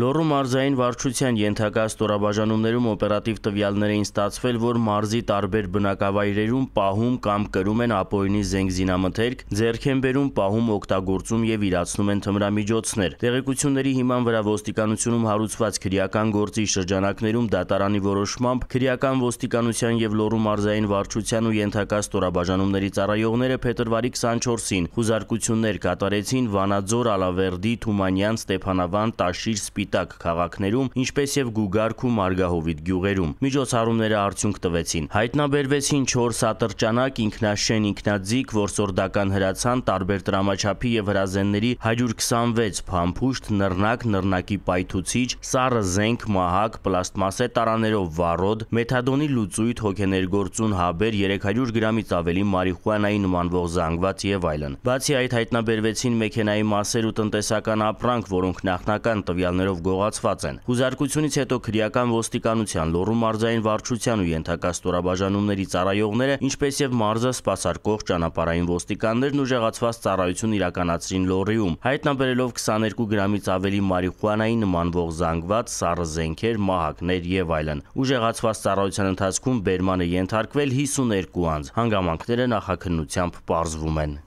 Լոռու մարզային վարչության ենթակա ստորաբաժանումներում օպերատիվ տվյալներ էին ստացվել, որ մարզի տարբեր բնակավայրերում պահում կամ կրում են ապօրինի զենք զինամթերք, ձեռք են բերում, պահում, օգտագործում եւ իրացնում են թմրամիջոցներ։ Տեղեկությունների հիման վրա ոստիկանությունում հարուցված քրեական գործի շրջանակներում դատարանի որոշմամբ քրեական ոստիկանության եւ Լոռու մարզային վարչության ու ենթակա ստորաբաժանումների ծառայողները փետրվարի 24-ին խուզարկություններ կատարեցին Վանաձոր, Ալավերդի, Թումանյան, Ստեփանավան, Տաշիր, Սպի Սպիտակ քաղաքներում, ինչպես եւ Գուգարք ու Մարգահովիտ գյուղերում։ Միջոցառումները արդյունք տվեցին։ Հայտնաբերվեցին 4 ատրճանակ, ինքնաշեն, ինքնաձիգ, որսորդական հրացան, տարբեր տրամաչափի եւ հրազենների 126 փամփուշտ, նռնակ, նռնակի պայթուցիչ, սառը զենք, մահակ, պլաստմասե տարաներով վառոդ, մեթադոնի լուծույթ, հոգեներգործուն հաբեր, 300 գրամից ավելի մարիխուանայի նմանվող զանգված եւ այլն։ Բացի այդ հայտնաբերվեցին մեքենայի մասեր ու տնտեսական ապրանք, որոնք նախնական տվյալներով ծրագրերով գողացված են։ Հուզարկությունից հետո քրեական ոստիկանության, լոռու մարզային վարչության ու ենթակա ստորաբաժանումների ծառայողները, ինչպես եւ մարզը սպասարկող ճանապարհային ոստիկաններն ուժեղացված ծառայություն իրականացրին լոռիում, հայտնաբերելով 22 գրամից ավելի մարիխուանայի նմանվող զանգված, սառը զենքեր, մահակներ եւ այլն։ Ուժեղացված ծառայության ընթացքում բերման է ենթարկվել 52 անձ։ Հանգամանքները նախաքննությամբ պարզվում են։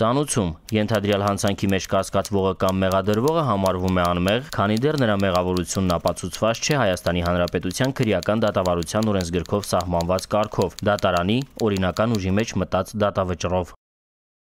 Ծանուցում ենթադրյալ հանցանքի մեջ կասկածվողը կամ մեղադրվողը համարվում է անմեղ, քանի դեռ նրա մեղավորությունն ապացուցված չէ Հայաստանի Հանրապետության քրեական դատավարության օրենսգրքով սահմանված կարգով՝ դատարանի օրինական ուժի մեջ մտած դատավճռով։